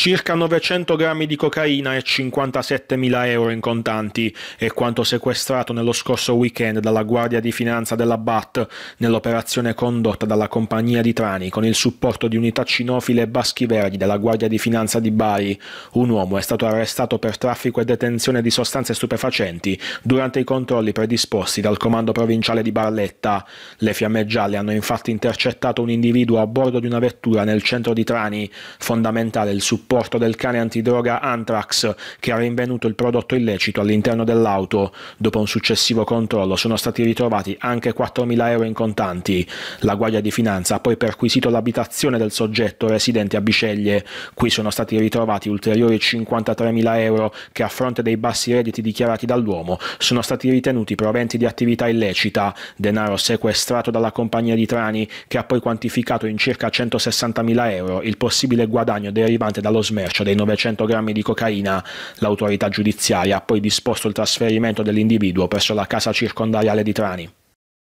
circa 900 grammi di cocaina e 57.000 euro in contanti è quanto sequestrato nello scorso weekend dalla Guardia di Finanza della BAT nell'operazione condotta dalla compagnia di Trani con il supporto di unità cinofile Baschi Verdi della Guardia di Finanza di Bari. Un uomo è stato arrestato per traffico e detenzione di sostanze stupefacenti durante i controlli predisposti dal comando provinciale di Barletta. Le fiamme gialle hanno infatti intercettato un individuo a bordo di una vettura nel centro di Trani, fondamentale il supporto supporto del cane antidroga Antrax, che ha rinvenuto il prodotto illecito all'interno dell'auto. Dopo un successivo controllo sono stati ritrovati anche 4.000 euro in contanti. La Guardia di Finanza ha poi perquisito l'abitazione del soggetto residente a Biceglie. Qui sono stati ritrovati ulteriori 53.000 euro che a fronte dei bassi redditi dichiarati dall'uomo sono stati ritenuti proventi di attività illecita, denaro sequestrato dalla compagnia di Trani che ha poi quantificato in circa 160.000 euro il possibile guadagno derivante dallo lo smercio dei 900 grammi di cocaina, l'autorità giudiziaria ha poi disposto il trasferimento dell'individuo presso la casa circondariale di Trani.